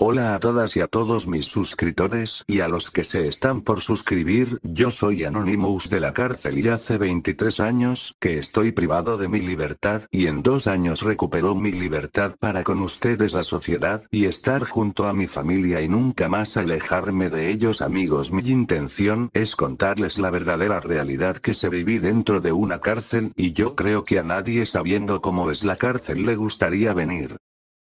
Hola a todas y a todos mis suscriptores y a los que se están por suscribir, yo soy Anonymous de la cárcel y hace 23 años que estoy privado de mi libertad y en dos años recuperó mi libertad para con ustedes la sociedad y estar junto a mi familia y nunca más alejarme de ellos amigos. Mi intención es contarles la verdadera realidad que se viví dentro de una cárcel y yo creo que a nadie sabiendo cómo es la cárcel le gustaría venir.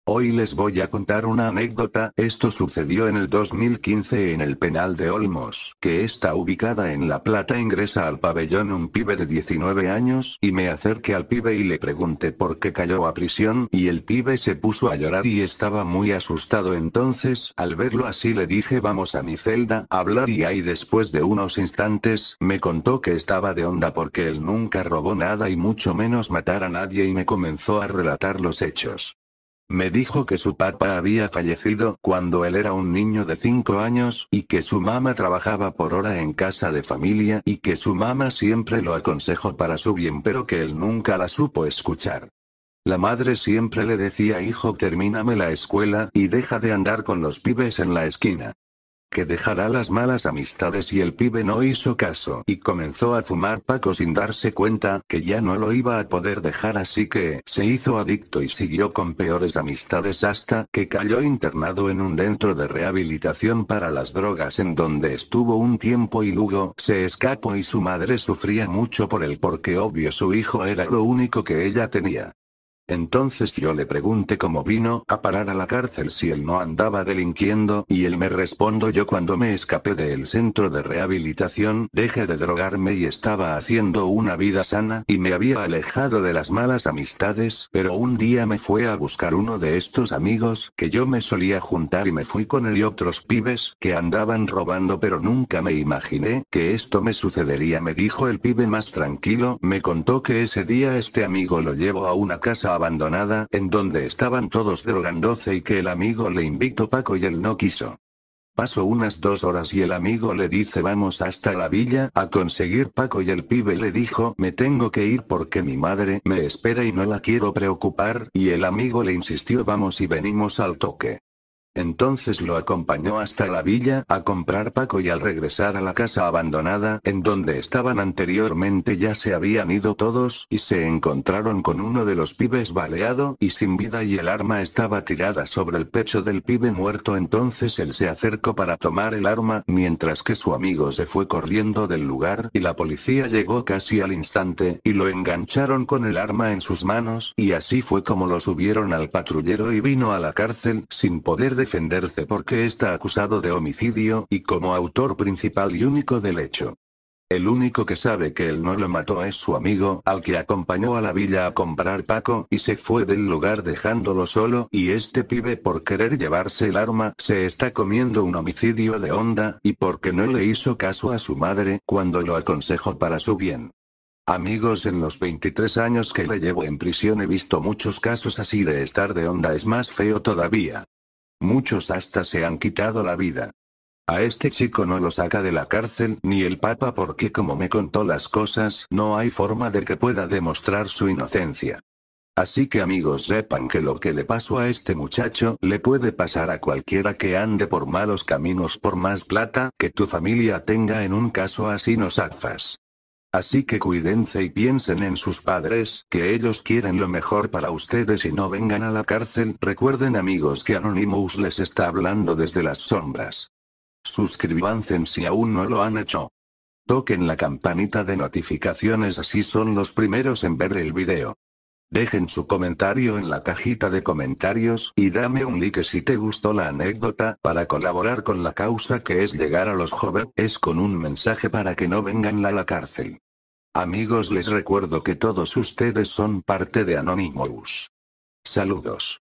Hoy les voy a contar una anécdota, esto sucedió en el 2015 en el penal de Olmos, que está ubicada en La Plata. Ingresa al pabellón un pibe de 19 años y me acerqué al pibe y le pregunté por qué cayó a prisión y el pibe se puso a llorar y estaba muy asustado entonces, al verlo así le dije vamos a mi celda a hablar y ahí después de unos instantes me contó que estaba de onda porque él nunca robó nada y mucho menos matar a nadie y me comenzó a relatar los hechos. Me dijo que su papá había fallecido cuando él era un niño de 5 años y que su mamá trabajaba por hora en casa de familia y que su mamá siempre lo aconsejó para su bien pero que él nunca la supo escuchar. La madre siempre le decía hijo termíname la escuela y deja de andar con los pibes en la esquina que dejará las malas amistades y el pibe no hizo caso y comenzó a fumar Paco sin darse cuenta que ya no lo iba a poder dejar así que se hizo adicto y siguió con peores amistades hasta que cayó internado en un centro de rehabilitación para las drogas en donde estuvo un tiempo y luego se escapó y su madre sufría mucho por él porque obvio su hijo era lo único que ella tenía. Entonces yo le pregunté cómo vino a parar a la cárcel si él no andaba delinquiendo y él me respondo yo cuando me escapé del centro de rehabilitación dejé de drogarme y estaba haciendo una vida sana y me había alejado de las malas amistades pero un día me fue a buscar uno de estos amigos que yo me solía juntar y me fui con él y otros pibes que andaban robando pero nunca me imaginé que esto me sucedería me dijo el pibe más tranquilo me contó que ese día este amigo lo llevó a una casa abandonada en donde estaban todos drogándose y que el amigo le invitó Paco y él no quiso. Pasó unas dos horas y el amigo le dice vamos hasta la villa a conseguir Paco y el pibe le dijo me tengo que ir porque mi madre me espera y no la quiero preocupar y el amigo le insistió vamos y venimos al toque. Entonces lo acompañó hasta la villa a comprar Paco y al regresar a la casa abandonada en donde estaban anteriormente ya se habían ido todos y se encontraron con uno de los pibes baleado y sin vida y el arma estaba tirada sobre el pecho del pibe muerto entonces él se acercó para tomar el arma mientras que su amigo se fue corriendo del lugar y la policía llegó casi al instante y lo engancharon con el arma en sus manos y así fue como lo subieron al patrullero y vino a la cárcel sin poder defenderse porque está acusado de homicidio y como autor principal y único del hecho. El único que sabe que él no lo mató es su amigo, al que acompañó a la villa a comprar Paco y se fue del lugar dejándolo solo, y este pibe por querer llevarse el arma se está comiendo un homicidio de onda, y porque no le hizo caso a su madre cuando lo aconsejó para su bien. Amigos, en los 23 años que le llevo en prisión he visto muchos casos así de estar de onda es más feo todavía. Muchos hasta se han quitado la vida. A este chico no lo saca de la cárcel ni el Papa porque como me contó las cosas, no hay forma de que pueda demostrar su inocencia. Así que amigos sepan que lo que le pasó a este muchacho le puede pasar a cualquiera que ande por malos caminos por más plata que tu familia tenga en un caso así no zafas. Así que cuídense y piensen en sus padres, que ellos quieren lo mejor para ustedes y no vengan a la cárcel. Recuerden amigos que Anonymous les está hablando desde las sombras. Suscríbanse si aún no lo han hecho. Toquen la campanita de notificaciones así son los primeros en ver el video. Dejen su comentario en la cajita de comentarios y dame un like si te gustó la anécdota para colaborar con la causa que es llegar a los jóvenes es con un mensaje para que no vengan a la cárcel. Amigos les recuerdo que todos ustedes son parte de Anonymous. Saludos.